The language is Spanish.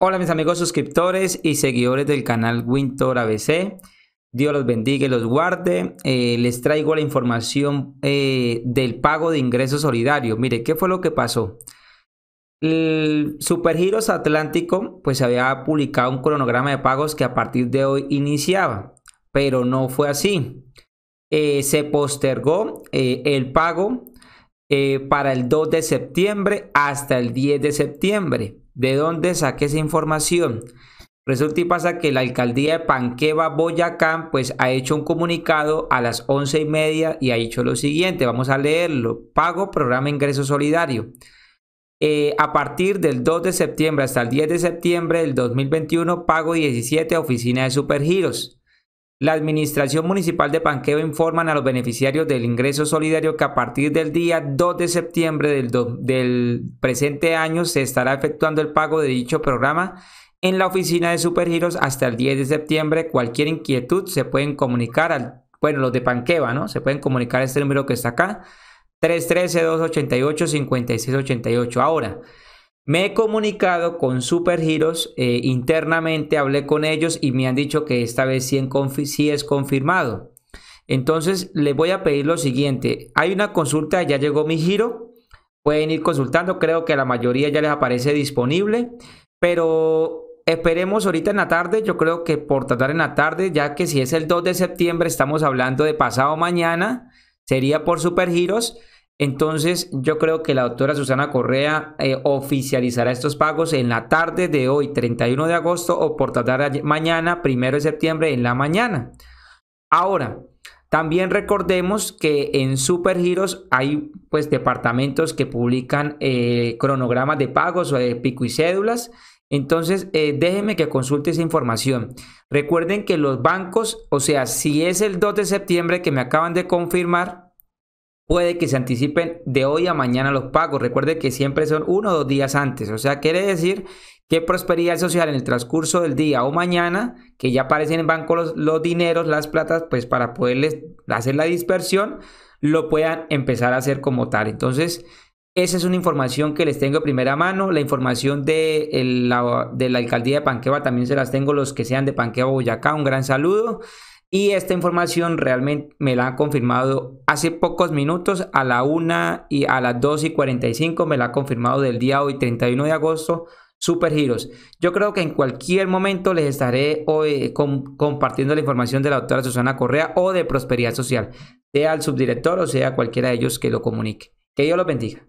Hola mis amigos suscriptores y seguidores del canal Wintor ABC. Dios los bendiga y los guarde. Eh, les traigo la información eh, del pago de ingresos solidarios Mire, ¿qué fue lo que pasó? El Supergiros Atlántico pues había publicado un cronograma de pagos que a partir de hoy iniciaba, pero no fue así. Eh, se postergó el pago eh, para el 2 de septiembre hasta el 10 de septiembre. ¿De dónde saqué esa información? Resulta y pasa que la alcaldía de Panqueva, Boyacán, pues ha hecho un comunicado a las once y media y ha dicho lo siguiente, vamos a leerlo, pago programa ingreso solidario. Eh, a partir del 2 de septiembre hasta el 10 de septiembre del 2021, pago 17 oficina de supergiros. La Administración Municipal de Panqueva informan a los beneficiarios del ingreso solidario que a partir del día 2 de septiembre del, del, presente año se estará efectuando el pago de dicho programa en la oficina de Supergiros hasta el 10 de septiembre. Cualquier inquietud se pueden comunicar al, bueno, los de Panqueva, ¿no? Se pueden comunicar este número que está acá, 313-288-5688. Ahora, me he comunicado con Supergiros eh, internamente, hablé con ellos y me han dicho que esta vez sí, es confirmado. Entonces les voy a pedir lo siguiente, hay una consulta, ya llegó mi giro, pueden ir consultando, creo que la mayoría ya les aparece disponible, pero esperemos ahorita en la tarde, yo creo que por tratar en la tarde, ya que si es el 2 de septiembre, estamos hablando de pasado mañana, sería por Supergiros entonces, yo creo que la doctora Susana Correa eh, oficializará estos pagos en la tarde de hoy, 31 de agosto, o por tardar mañana, 1 de septiembre, en la mañana. Ahora, también recordemos que en Supergiros hay pues departamentos que publican eh, cronogramas de pagos o de pico y cédulas. Entonces, eh, déjenme que consulte esa información. Recuerden que los bancos, o sea, si es el 2 de septiembre que me acaban de confirmar, puede que se anticipen de hoy a mañana los pagos. Recuerde que siempre son uno o dos días antes. O sea, quiere decir que prosperidad social en el transcurso del día o mañana, que ya aparecen en banco los, los dineros, las platas, pues para poderles hacer la dispersión, lo puedan empezar a hacer como tal. Entonces, esa es una información que les tengo de primera mano. La información de, la, de la alcaldía de Panqueva también se las tengo los que sean de Panqueva Boyacá. Un gran saludo. Y esta información realmente me la han confirmado hace pocos minutos, a la 1 y a las 2 y 45 me la ha confirmado del día hoy, 31 de agosto, Super Yo creo que en cualquier momento les estaré hoy compartiendo la información de la doctora Susana Correa o de Prosperidad Social, sea al subdirector o sea cualquiera de ellos que lo comunique. Que Dios los bendiga.